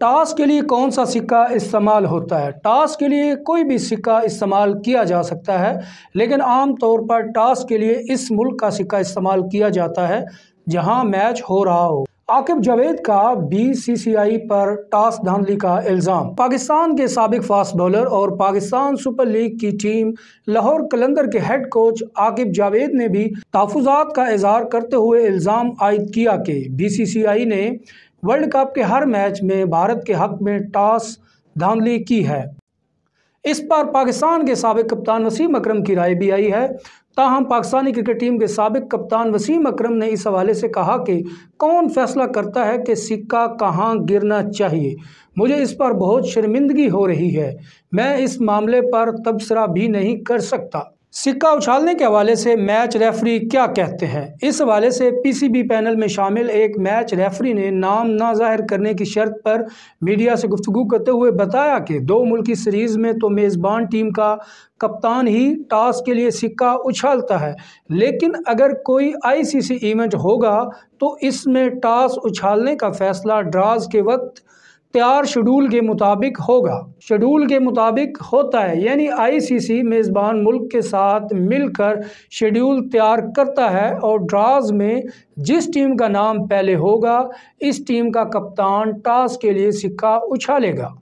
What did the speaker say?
toss के लिए कौन सा सिक्का इस्तेमाल होता है टॉस के लिए कोई भी सिक्का इस्तेमाल किया जा सकता है लेकिन आम तौर पर टॉस के लिए इस मुल्क का सिक्का इस्तेमाल किया जाता है जहां मैच हो रहा हो आकिब जावेद का बीसीसीआई पर टॉस धांधली का इल्ज़ाम पाकिस्तान के सबक फास्ट बॉलर और पाकिस्तान सुपर लीग की टीम लाहौर कलंदर के हेड कोच आकिब जावेद ने भी तहफात का इजहार करते हुए इल्ज़ाम आयद किया कि बीसीसीआई ने वर्ल्ड कप के हर मैच में भारत के हक में टॉस धांधली की है इस पर पाकिस्तान के सबक कप्तान वसीम अक्रम की राय भी आई है ताहम पाकिस्तानी क्रिकेट टीम के सबक कप्तान वसीम अक्रम ने इस हवाले से कहा कि कौन फैसला करता है कि सिक्का कहाँ गिरना चाहिए मुझे इस पर बहुत शर्मिंदगी हो रही है मैं इस मामले पर तबसरा भी नहीं कर सकता सिक्का उछालने के हवाले से मैच रेफरी क्या कहते हैं इस हवाले से पीसीबी पैनल में शामिल एक मैच रेफरी ने नाम ना जाहिर करने की शर्त पर मीडिया से गुफ्तु करते हुए बताया कि दो मुल्की सीरीज़ में तो मेज़बान टीम का कप्तान ही टॉस के लिए सिक्का उछालता है लेकिन अगर कोई आईसीसी इवेंट होगा तो इसमें टॉस उछालने का फ़ैसला ड्राज के वक्त तैयार शेड्यूल के मुताबिक होगा शेड्यूल के मुताबिक होता है यानी आईसीसी मेज़बान मुल्क के साथ मिलकर शेड्यूल तैयार करता है और ड्राज में जिस टीम का नाम पहले होगा इस टीम का कप्तान टॉस के लिए सिक्का उछालेगा